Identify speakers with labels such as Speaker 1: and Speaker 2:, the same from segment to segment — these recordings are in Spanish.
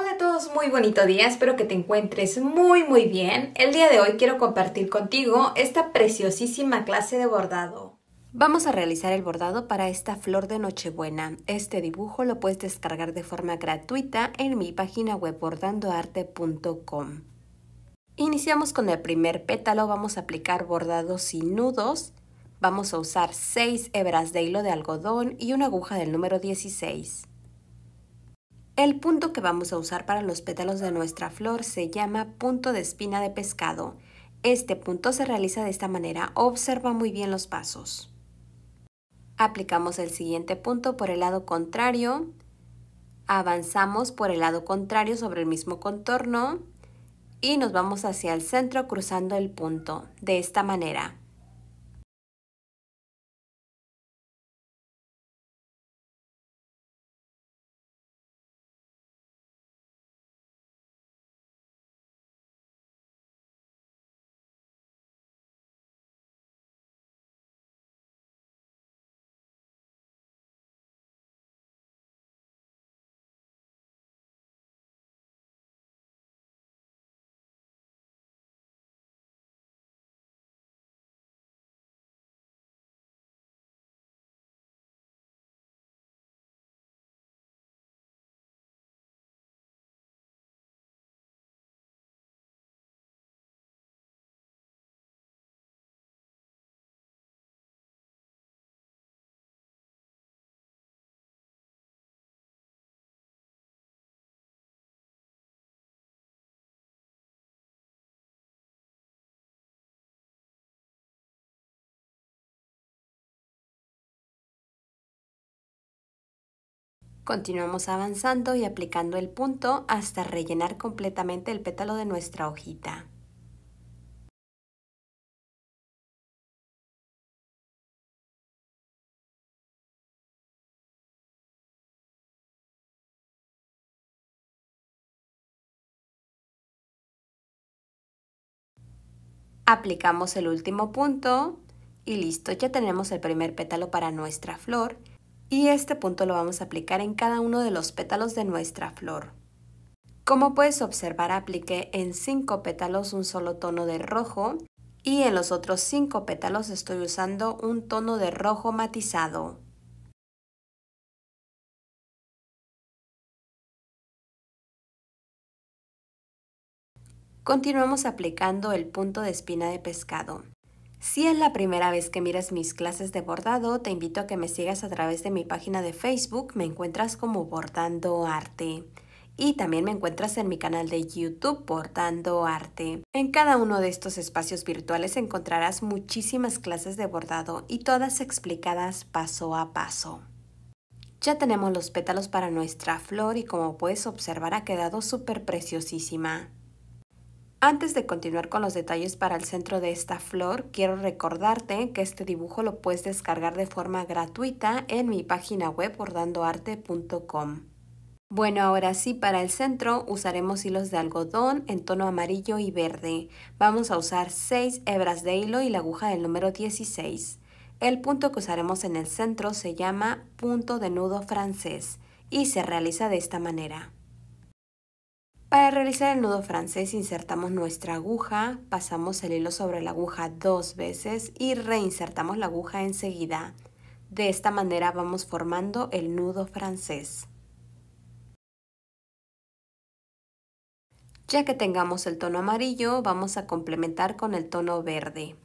Speaker 1: Hola a todos, muy bonito día, espero que te encuentres muy muy bien. El día de hoy quiero compartir contigo esta preciosísima clase de bordado. Vamos a realizar el bordado para esta flor de Nochebuena. Este dibujo lo puedes descargar de forma gratuita en mi página web bordandoarte.com. Iniciamos con el primer pétalo, vamos a aplicar bordados sin nudos. Vamos a usar 6 hebras de hilo de algodón y una aguja del número 16. El punto que vamos a usar para los pétalos de nuestra flor se llama punto de espina de pescado. Este punto se realiza de esta manera, observa muy bien los pasos. Aplicamos el siguiente punto por el lado contrario, avanzamos por el lado contrario sobre el mismo contorno y nos vamos hacia el centro cruzando el punto, de esta manera.
Speaker 2: Continuamos avanzando y aplicando el punto hasta rellenar completamente el pétalo de nuestra hojita.
Speaker 1: Aplicamos el último punto y listo, ya tenemos el primer pétalo para nuestra flor y este punto lo vamos a aplicar en cada uno de los pétalos de nuestra flor. Como puedes observar, apliqué en cinco pétalos un solo tono de rojo y en los otros cinco pétalos estoy usando un tono de rojo matizado.
Speaker 2: Continuamos aplicando el punto de espina de pescado. Si es la primera vez que miras
Speaker 1: mis clases de bordado, te invito a que me sigas a través de mi página de Facebook, me encuentras como Bordando Arte. Y también me encuentras en mi canal de YouTube Bordando Arte. En cada uno de estos espacios virtuales encontrarás muchísimas clases de bordado y todas explicadas paso a paso. Ya tenemos los pétalos para nuestra flor y como puedes observar ha quedado súper preciosísima. Antes de continuar con los detalles para el centro de esta flor, quiero recordarte que este dibujo lo puedes descargar de forma gratuita en mi página web bordandoarte.com. Bueno, ahora sí, para el centro usaremos hilos de algodón en tono amarillo y verde. Vamos a usar 6 hebras de hilo y la aguja del número 16. El punto que usaremos en el centro se llama punto de nudo francés y se realiza de esta manera. Para realizar el nudo francés insertamos nuestra aguja, pasamos el hilo sobre la aguja dos veces y reinsertamos la aguja enseguida. De esta manera vamos formando el nudo francés.
Speaker 2: Ya que tengamos el tono amarillo, vamos a complementar con el tono verde.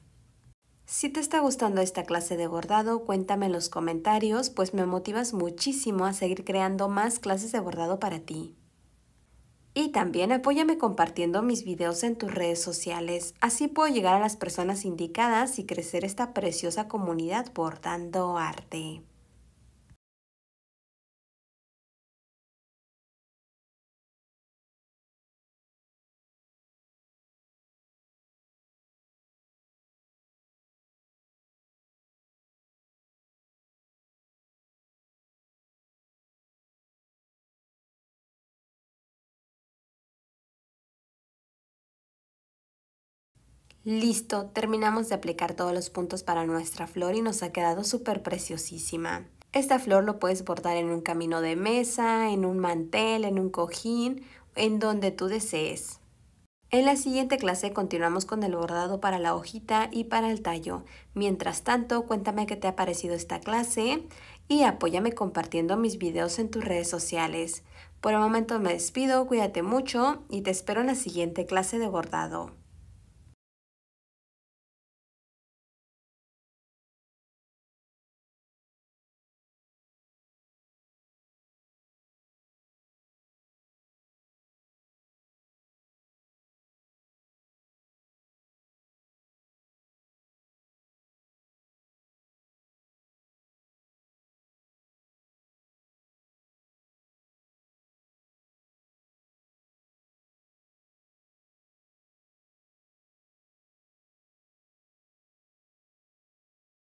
Speaker 2: Si te está gustando esta
Speaker 1: clase de bordado, cuéntame en los comentarios, pues me motivas muchísimo a seguir creando más clases de bordado para ti. Y también apóyame compartiendo mis videos en tus redes sociales. Así puedo llegar a las personas indicadas y crecer esta preciosa comunidad bordando arte. Listo, terminamos de aplicar todos los puntos para nuestra flor y nos ha quedado súper preciosísima. Esta flor lo puedes bordar en un camino de mesa, en un mantel, en un cojín, en donde tú desees. En la siguiente clase continuamos con el bordado para la hojita y para el tallo. Mientras tanto, cuéntame qué te ha parecido esta clase y apóyame compartiendo mis videos en tus redes
Speaker 2: sociales. Por el momento me despido, cuídate mucho y te espero en la siguiente clase de bordado.